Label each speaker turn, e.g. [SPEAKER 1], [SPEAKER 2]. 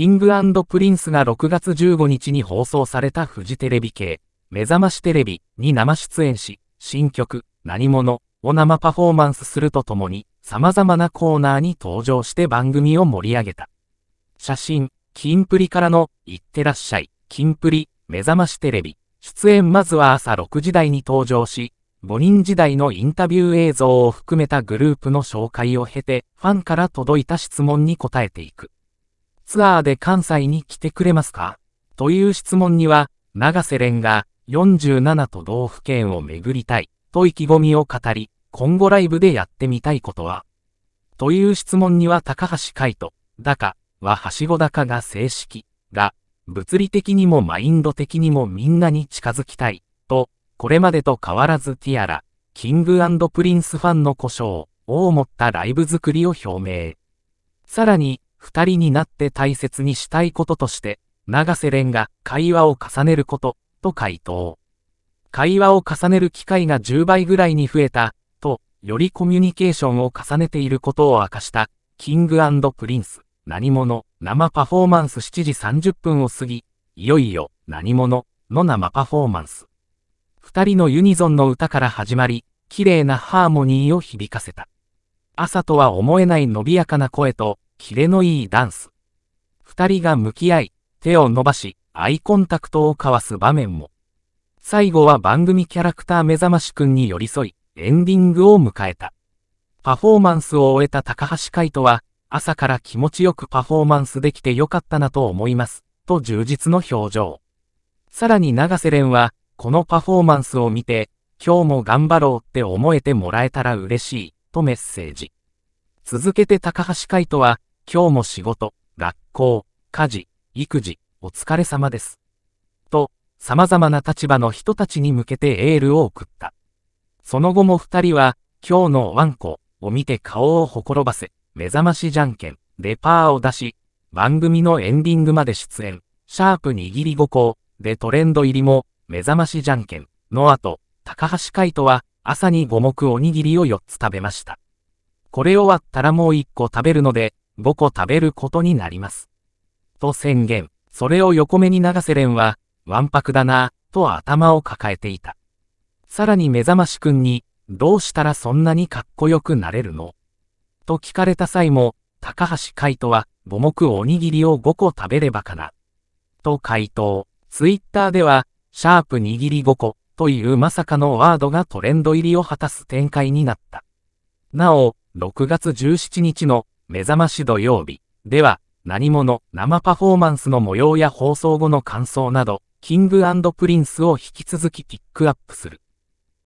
[SPEAKER 1] キングプリンスが6月15日に放送されたフジテレビ系、目覚ましテレビに生出演し、新曲、何者を生パフォーマンスするとともに、様々なコーナーに登場して番組を盛り上げた。写真、キンプリからの、いってらっしゃい、キンプリ、目覚ましテレビ、出演まずは朝6時台に登場し、5人時代のインタビュー映像を含めたグループの紹介を経て、ファンから届いた質問に答えていく。ツアーで関西に来てくれますかという質問には、長瀬廉が47都道府県を巡りたいと意気込みを語り、今後ライブでやってみたいことはという質問には高橋海人、高ははしご高が正式が、物理的にもマインド的にもみんなに近づきたいと、これまでと変わらずティアラ、キングプリンスファンの故障を持ったライブ作りを表明。さらに、二人になって大切にしたいこととして、永瀬廉が会話を重ねること、と回答。会話を重ねる機会が10倍ぐらいに増えた、と、よりコミュニケーションを重ねていることを明かした、キングプリンス、何者、生パフォーマンス7時30分を過ぎ、いよいよ、何者、の生パフォーマンス。二人のユニゾンの歌から始まり、綺麗なハーモニーを響かせた。朝とは思えない伸びやかな声と、キレのいいダンス。二人が向き合い、手を伸ばし、アイコンタクトを交わす場面も。最後は番組キャラクター目覚ましくんに寄り添い、エンディングを迎えた。パフォーマンスを終えた高橋海人は、朝から気持ちよくパフォーマンスできてよかったなと思います、と充実の表情。さらに長瀬廉は、このパフォーマンスを見て、今日も頑張ろうって思えてもらえたら嬉しい、とメッセージ。続けて高橋海人は、今日も仕事、学校、家事、育児、お疲れ様です。と、様々な立場の人たちに向けてエールを送った。その後も二人は、今日のワンコを見て顔をほころばせ、目覚ましじゃんけん、でパーを出し、番組のエンディングまで出演、シャープ握り5個でトレンド入りも、目覚ましじゃんけんの後、高橋海人は朝に五目おにぎりを4つ食べました。これを割ったらもう1個食べるので、5個食べることになります。と宣言。それを横目に長瀬廉は、わんぱくだな、と頭を抱えていた。さらに目覚ましくんに、どうしたらそんなにかっこよくなれるのと聞かれた際も、高橋海人は、母目おにぎりを5個食べればかな。と回答。ツイッターでは、シャープ握り5個というまさかのワードがトレンド入りを果たす展開になった。なお、6月17日の目覚まし土曜日では、何者、生パフォーマンスの模様や放送後の感想など、キングプリンスを引き続きピックアップする。